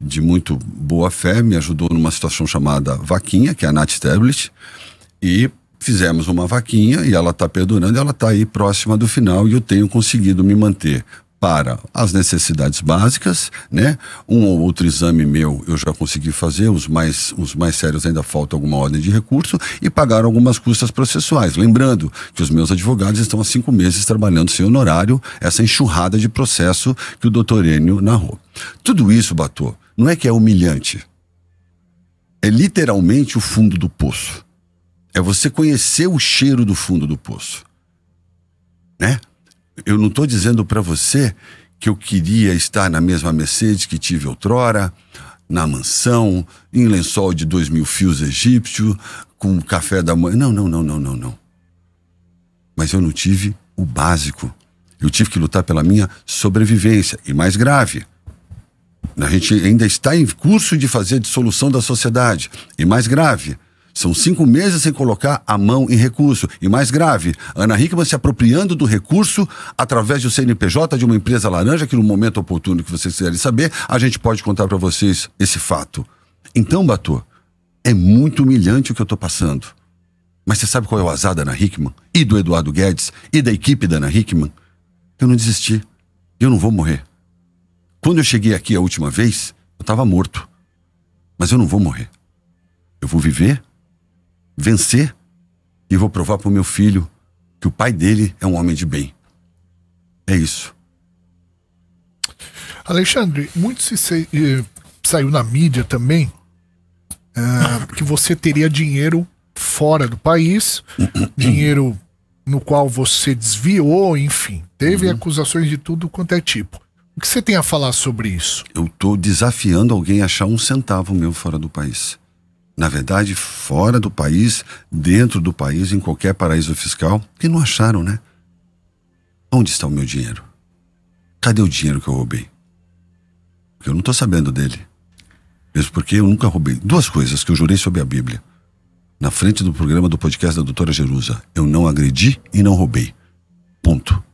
de muito boa fé me ajudou numa situação chamada vaquinha, que é a Nat Tablet, e fizemos uma vaquinha e ela está perdurando, ela está aí próxima do final e eu tenho conseguido me manter para as necessidades básicas, né? Um ou outro exame meu eu já consegui fazer, os mais, os mais sérios ainda falta alguma ordem de recurso, e pagar algumas custas processuais. Lembrando que os meus advogados estão há cinco meses trabalhando sem honorário, essa enxurrada de processo que o doutor Enio narrou. Tudo isso, Batô, não é que é humilhante. É literalmente o fundo do poço. É você conhecer o cheiro do fundo do poço. Né? eu não estou dizendo para você que eu queria estar na mesma Mercedes que tive outrora, na mansão, em lençol de dois mil fios egípcio, com café da manhã. Não, não, não, não, não, não. Mas eu não tive o básico. Eu tive que lutar pela minha sobrevivência. E mais grave, a gente ainda está em curso de fazer dissolução da sociedade. E mais grave, são cinco meses sem colocar a mão em recurso. E mais grave, Ana Hickman se apropriando do recurso através do CNPJ de uma empresa laranja, que no momento oportuno que vocês quiserem saber, a gente pode contar para vocês esse fato. Então, Batu, é muito humilhante o que eu estou passando. Mas você sabe qual é o azar da Ana Hickman? E do Eduardo Guedes? E da equipe da Ana Hickman? Eu não desisti. Eu não vou morrer. Quando eu cheguei aqui a última vez, eu estava morto. Mas eu não vou morrer. Eu vou viver vencer e vou provar para o meu filho que o pai dele é um homem de bem. É isso. Alexandre, muito se, eh, saiu na mídia também uh, (coughs) que você teria dinheiro fora do país, (coughs) dinheiro no qual você desviou, enfim, teve uhum. acusações de tudo quanto é tipo. O que você tem a falar sobre isso? Eu estou desafiando alguém a achar um centavo meu fora do país na verdade, fora do país, dentro do país, em qualquer paraíso fiscal, que não acharam, né? Onde está o meu dinheiro? Cadê o dinheiro que eu roubei? Porque eu não estou sabendo dele. Mesmo porque eu nunca roubei. Duas coisas que eu jurei sobre a Bíblia. Na frente do programa do podcast da doutora Jerusa. Eu não agredi e não roubei. Ponto.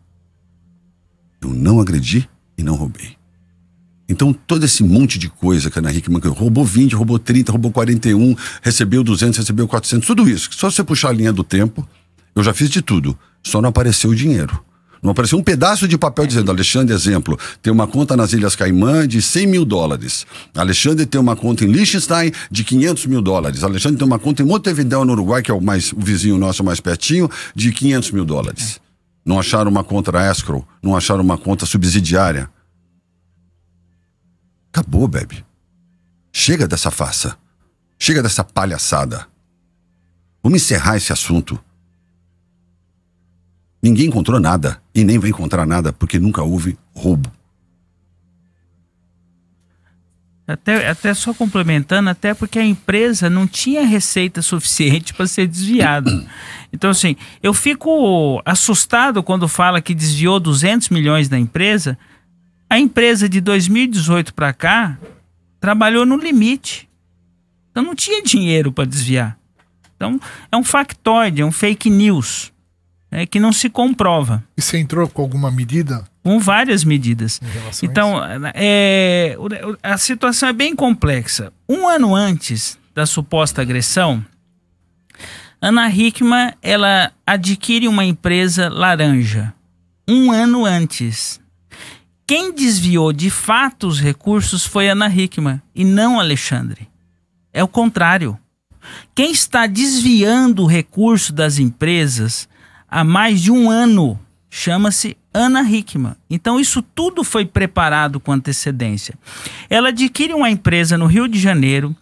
Eu não agredi e não roubei. Então, todo esse monte de coisa que a Ana Hickman roubou 20, roubou 30, roubou 41, recebeu 200, recebeu 400, tudo isso. Só você puxar a linha do tempo, eu já fiz de tudo. Só não apareceu o dinheiro. Não apareceu um pedaço de papel dizendo, Alexandre, exemplo, tem uma conta nas Ilhas Caimã de 100 mil dólares. Alexandre tem uma conta em Liechtenstein de 500 mil dólares. Alexandre tem uma conta em Montevideo, no Uruguai, que é o, mais, o vizinho nosso mais pertinho, de 500 mil dólares. É. Não acharam uma conta escrow, não acharam uma conta subsidiária. Acabou, Bebe. Chega dessa farsa. Chega dessa palhaçada. Vamos encerrar esse assunto. Ninguém encontrou nada e nem vai encontrar nada porque nunca houve roubo. Até, até só complementando, até porque a empresa não tinha receita suficiente para ser desviada. (clears throat) Então, assim, eu fico assustado quando fala que desviou 200 milhões da empresa, a empresa de 2018 para cá trabalhou no limite. Então não tinha dinheiro para desviar. Então é um factoide, é um fake news é, que não se comprova. E você entrou com alguma medida? Com várias medidas. Então a é, é a situação é bem complexa. Um ano antes da suposta agressão, Ana Hickman ela adquire uma empresa laranja. Um ano antes quem desviou de fato os recursos foi Ana Hickman e não Alexandre. É o contrário. Quem está desviando o recurso das empresas há mais de um ano chama-se Ana Hickman. Então, isso tudo foi preparado com antecedência. Ela adquire uma empresa no Rio de Janeiro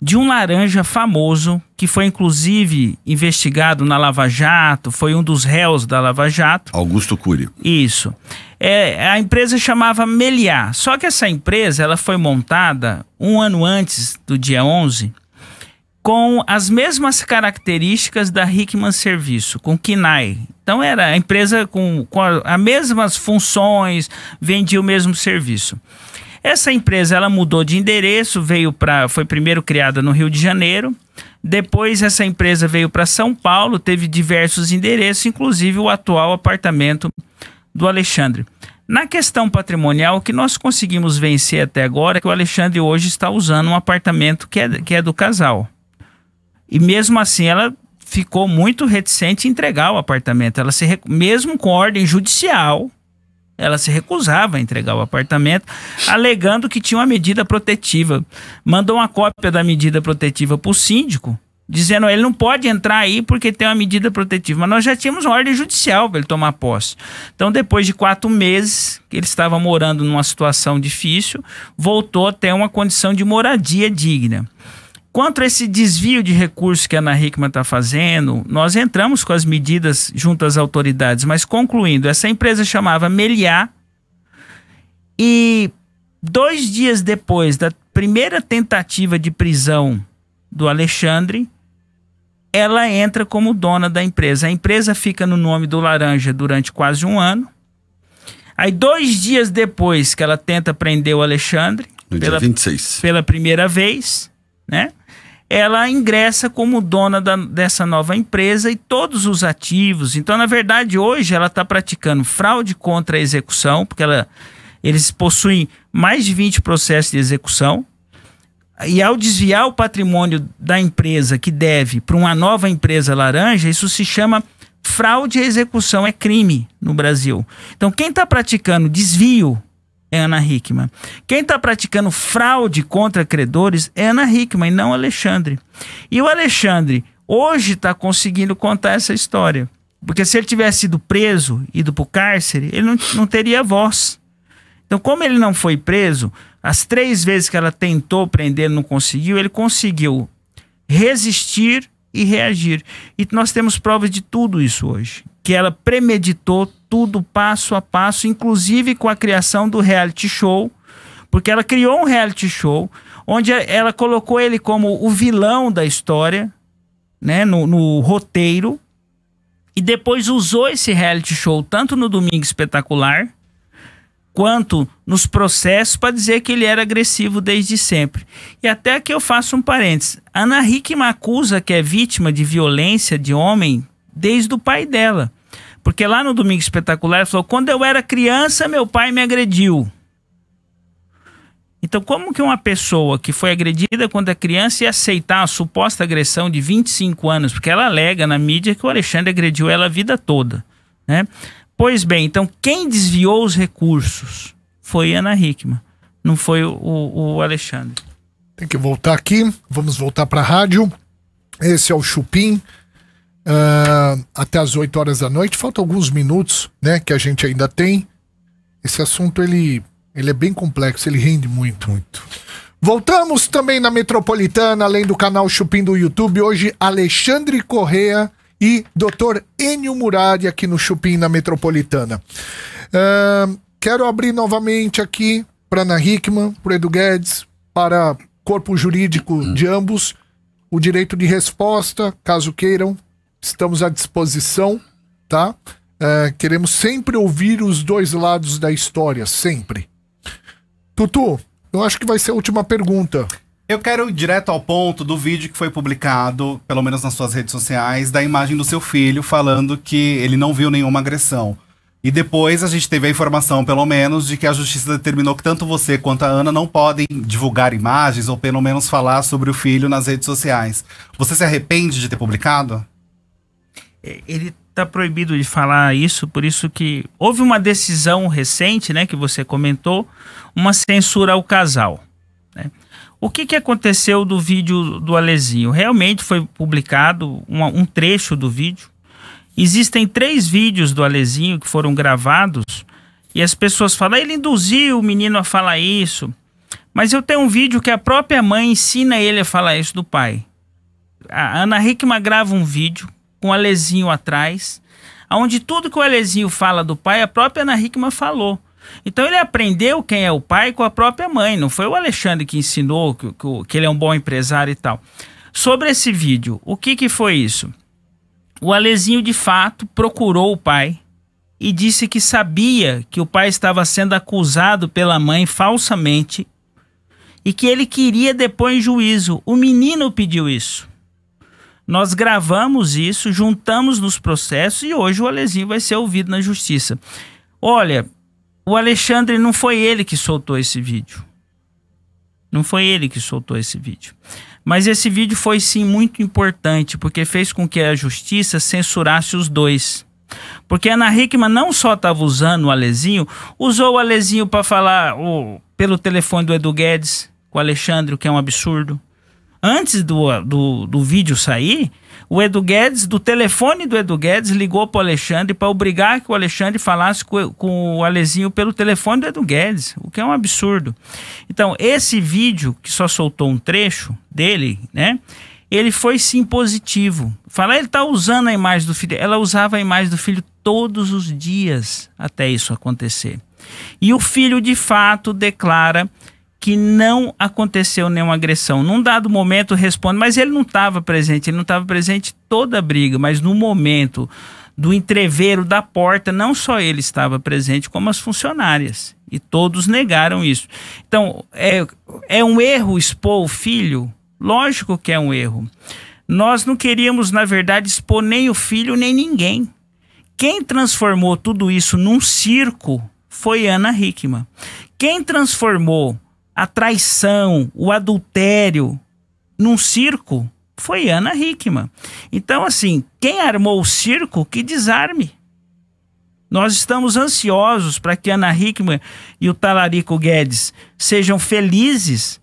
de um laranja famoso, que foi inclusive investigado na Lava Jato, foi um dos réus da Lava Jato. Augusto Cury. Isso. É, a empresa chamava Meliá. Só que essa empresa ela foi montada um ano antes do dia 11 com as mesmas características da Hickman Serviço, com Kinai. Então era a empresa com, com as mesmas funções, vendia o mesmo serviço. Essa empresa ela mudou de endereço, veio para, foi primeiro criada no Rio de Janeiro, depois essa empresa veio para São Paulo, teve diversos endereços, inclusive o atual apartamento do Alexandre. Na questão patrimonial, o que nós conseguimos vencer até agora é que o Alexandre hoje está usando um apartamento que é, que é do casal. E mesmo assim, ela ficou muito reticente em entregar o apartamento. Ela se, mesmo com ordem judicial, ela se recusava a entregar o apartamento, alegando que tinha uma medida protetiva. Mandou uma cópia da medida protetiva para o síndico, dizendo ele não pode entrar aí porque tem uma medida protetiva. Mas nós já tínhamos uma ordem judicial para ele tomar posse. Então, depois de quatro meses, que ele estava morando numa situação difícil, voltou a ter uma condição de moradia digna. Quanto a esse desvio de recursos que a Ana Hickman está fazendo, nós entramos com as medidas junto às autoridades, mas concluindo, essa empresa chamava Meliá e dois dias depois da primeira tentativa de prisão do Alexandre, ela entra como dona da empresa. A empresa fica no nome do Laranja durante quase um ano. Aí, dois dias depois que ela tenta prender o Alexandre, no pela, dia 26. pela primeira vez, né? ela ingressa como dona da, dessa nova empresa e todos os ativos. Então, na verdade, hoje ela está praticando fraude contra a execução, porque ela, eles possuem mais de 20 processos de execução. E ao desviar o patrimônio da empresa que deve para uma nova empresa laranja, isso se chama fraude à execução, é crime no Brasil. Então, quem está praticando desvio é Ana Hickman. Quem está praticando fraude contra credores é Ana Hickman e não Alexandre. E o Alexandre hoje está conseguindo contar essa história. Porque se ele tivesse sido preso, ido para o cárcere, ele não, não teria voz. Então, como ele não foi preso, as três vezes que ela tentou prender, não conseguiu, ele conseguiu resistir e reagir. E nós temos provas de tudo isso hoje. Que ela premeditou tudo passo a passo, inclusive com a criação do reality show, porque ela criou um reality show onde ela colocou ele como o vilão da história, né, no, no roteiro, e depois usou esse reality show tanto no Domingo Espetacular quanto nos processos para dizer que ele era agressivo desde sempre. E até que eu faço um parênteses. Ana Rick Macusa, que é vítima de violência de homem desde o pai dela. Porque lá no Domingo Espetacular ele falou: quando eu era criança, meu pai me agrediu. Então, como que uma pessoa que foi agredida quando é criança ia aceitar a suposta agressão de 25 anos? Porque ela alega na mídia que o Alexandre agrediu ela a vida toda. Né? Pois bem, então quem desviou os recursos foi Ana Hickman, não foi o, o Alexandre. Tem que voltar aqui, vamos voltar para a rádio. Esse é o Chupim uh, até as 8 horas da noite. Faltam alguns minutos, né, que a gente ainda tem. Esse assunto ele, ele é bem complexo, ele rende muito. Muito. Voltamos também na Metropolitana, além do canal Chupim do YouTube. Hoje, Alexandre Correa e Dr. Enio Murari aqui no Chupim na Metropolitana. Uh, quero abrir novamente aqui para Ana Hickman, para Edu Guedes, para corpo jurídico de ambos, o direito de resposta, caso queiram, Estamos à disposição, tá? É, queremos sempre ouvir os dois lados da história, sempre. Tutu, eu acho que vai ser a última pergunta. Eu quero ir direto ao ponto do vídeo que foi publicado, pelo menos nas suas redes sociais, da imagem do seu filho falando que ele não viu nenhuma agressão. E depois a gente teve a informação, pelo menos, de que a justiça determinou que tanto você quanto a Ana não podem divulgar imagens ou pelo menos falar sobre o filho nas redes sociais. Você se arrepende de ter publicado? ele está proibido de falar isso, por isso que houve uma decisão recente, né, que você comentou, uma censura ao casal. Né? O que, que aconteceu do vídeo do Alezinho? Realmente foi publicado uma, um trecho do vídeo. Existem três vídeos do Alezinho que foram gravados e as pessoas falam, ah, ele induziu o menino a falar isso. Mas eu tenho um vídeo que a própria mãe ensina ele a falar isso do pai. A Ana Hickman grava um vídeo com o Alezinho atrás, onde tudo que o Alezinho fala do pai, a própria Ana Hickman falou. Então ele aprendeu quem é o pai com a própria mãe, não foi o Alexandre que ensinou que, que, que ele é um bom empresário e tal. Sobre esse vídeo, o que, que foi isso? O Alezinho de fato procurou o pai e disse que sabia que o pai estava sendo acusado pela mãe falsamente e que ele queria depor em juízo. O menino pediu isso. Nós gravamos isso, juntamos nos processos e hoje o Alezinho vai ser ouvido na justiça. Olha, o Alexandre não foi ele que soltou esse vídeo. Não foi ele que soltou esse vídeo. Mas esse vídeo foi sim muito importante, porque fez com que a justiça censurasse os dois. Porque a Ana Hickman não só estava usando o Alezinho, usou o Alezinho para falar pelo telefone do Edu Guedes com o Alexandre, o que é um absurdo antes do, do, do vídeo sair, o Edu Guedes, do telefone do Edu Guedes, ligou para o Alexandre para obrigar que o Alexandre falasse com, com, o Alezinho pelo telefone do Edu Guedes, o que é um absurdo. Então, esse vídeo, que só soltou um trecho dele, né? Ele foi sim positivo. Falar, ele tá usando a imagem do filho. Ela usava a imagem do filho todos os dias até isso acontecer. E o filho, de fato, declara que não aconteceu nenhuma agressão. Num dado momento responde, mas ele não estava presente, ele não estava presente toda a briga, mas no momento do entreveiro da porta, não só ele estava presente, como as funcionárias. E todos negaram isso. Então, é, é um erro expor o filho? Lógico que é um erro. Nós não queríamos, na verdade, expor nem o filho, nem ninguém. Quem transformou tudo isso num circo foi Ana Hickman. Quem transformou a traição, o adultério num circo foi Ana Hickman. Então, assim, quem armou o circo, que desarme. Nós estamos ansiosos para que Ana Hickman e o Talarico Guedes sejam felizes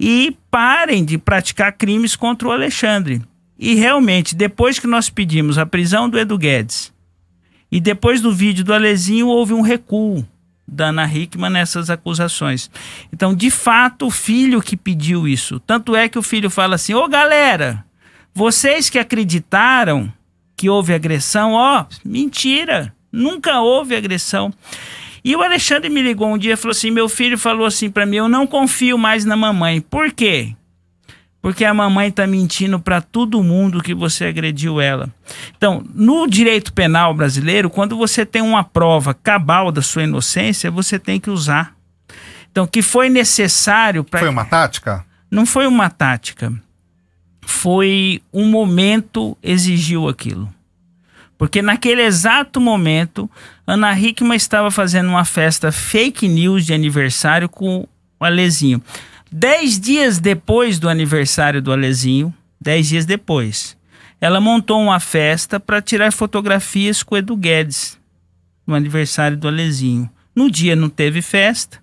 e parem de praticar crimes contra o Alexandre. E realmente, depois que nós pedimos a prisão do Edu Guedes e depois do vídeo do Alezinho, houve um recuo da Ana Hickman nessas acusações. Então, de fato, o filho que pediu isso. Tanto é que o filho fala assim: ô galera, vocês que acreditaram que houve agressão, ó, mentira, nunca houve agressão. E o Alexandre me ligou um dia e falou assim: meu filho falou assim para mim, eu não confio mais na mamãe. Por quê? porque a mamãe está mentindo para todo mundo que você agrediu ela. Então, no direito penal brasileiro, quando você tem uma prova cabal da sua inocência, você tem que usar. Então, que foi necessário para. Foi uma tática? Não foi uma tática. Foi um momento exigiu aquilo. Porque naquele exato momento, Ana Hickman estava fazendo uma festa fake news de aniversário com o Alezinho. Dez dias depois do aniversário do Alezinho, dez dias depois, ela montou uma festa para tirar fotografias com o Edu Guedes, no aniversário do Alezinho. No dia não teve festa,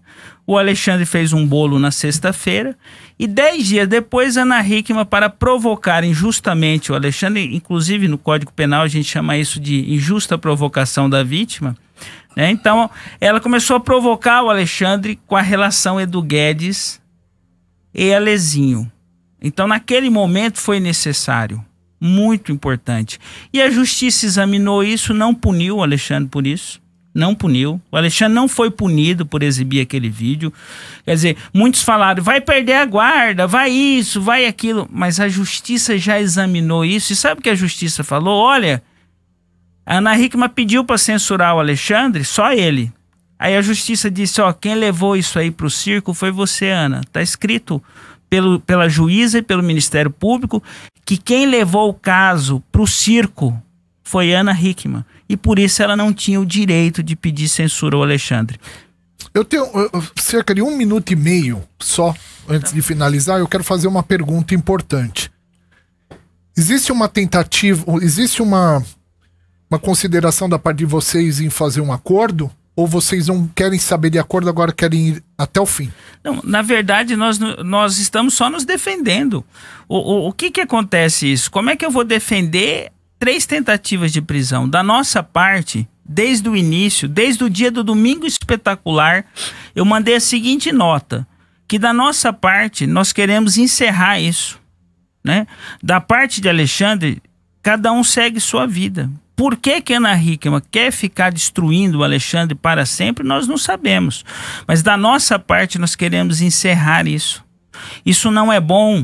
o Alexandre fez um bolo na sexta-feira e dez dias depois, Ana Hickman, para provocar injustamente o Alexandre, inclusive no Código Penal a gente chama isso de injusta provocação da vítima, né? então ela começou a provocar o Alexandre com a relação Edu Guedes e Alezinho. Então, naquele momento foi necessário, muito importante. E a justiça examinou isso, não puniu o Alexandre por isso. Não puniu. O Alexandre não foi punido por exibir aquele vídeo. Quer dizer, muitos falaram, vai perder a guarda, vai isso, vai aquilo. Mas a justiça já examinou isso. E sabe o que a justiça falou? Olha, a Ana Hickman pediu para censurar o Alexandre, só ele. Aí a justiça disse: ó, quem levou isso aí pro circo foi você, Ana. Tá escrito pelo, pela juíza e pelo Ministério Público que quem levou o caso pro circo foi Ana Hickman. E por isso ela não tinha o direito de pedir censura ao Alexandre. Eu tenho cerca de um minuto e meio só antes tá. de finalizar. Eu quero fazer uma pergunta importante. Existe uma tentativa, existe uma, uma consideração da parte de vocês em fazer um acordo? ou vocês não querem saber de acordo agora, querem ir até o fim? Não, na verdade, nós, nós estamos só nos defendendo. O, o, o que, que acontece isso? Como é que eu vou defender três tentativas de prisão? Da nossa parte, desde o início, desde o dia do domingo espetacular, eu mandei a seguinte nota: que da nossa parte, nós queremos encerrar isso. Né? Da parte de Alexandre, cada um segue sua vida. Por que que Ana Hickman quer ficar destruindo o Alexandre para sempre, nós não sabemos. Mas da nossa parte, nós queremos encerrar isso. Isso não é bom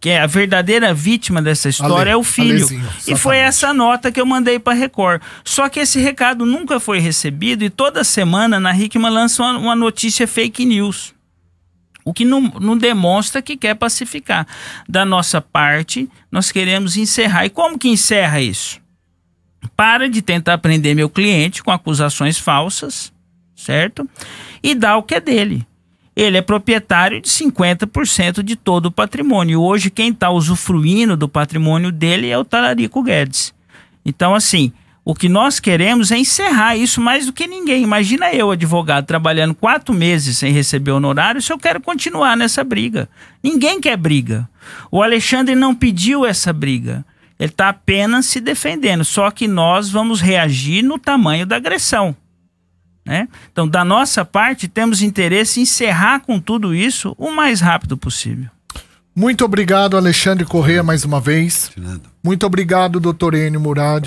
que é a verdadeira vítima dessa história é Ale, é o filho. Alezinho, e foi essa nota que eu mandei para Record. Só que esse recado nunca foi recebido e toda semana na Hickman lança uma, uma notícia fake news. O que não, não demonstra que quer pacificar. Da nossa parte, nós queremos encerrar. E como que encerra isso? para de tentar prender meu cliente com acusações falsas, certo? E dá o que é dele. Ele é proprietário de 50% de todo o patrimônio. Hoje, quem está usufruindo do patrimônio dele é o Talarico Guedes. Então, assim, o que nós queremos é encerrar isso mais do que ninguém. Imagina eu, advogado, trabalhando quatro meses sem receber honorário, se eu quero continuar nessa briga. Ninguém quer briga. O Alexandre não pediu essa briga. Ele está apenas se defendendo, só que nós vamos reagir no tamanho da agressão. Né? Então, da nossa parte, temos interesse em encerrar com tudo isso o mais rápido possível. Muito obrigado, Alexandre Correa, mais uma vez. Muito obrigado, doutor Enio Murad.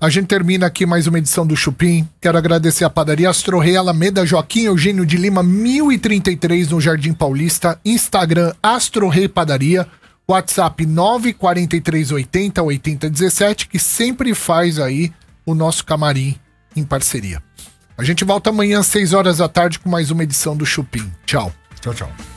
A gente termina aqui mais uma edição do Chupim. Quero agradecer a padaria Astro Rei Alameda Joaquim Eugênio de Lima, 1033, no Jardim Paulista. Instagram Astro Rei Padaria. WhatsApp 80 8017, que sempre faz aí o nosso camarim em parceria. A gente volta amanhã às 6 horas da tarde com mais uma edição do Chupim. Tchau. Tchau, tchau.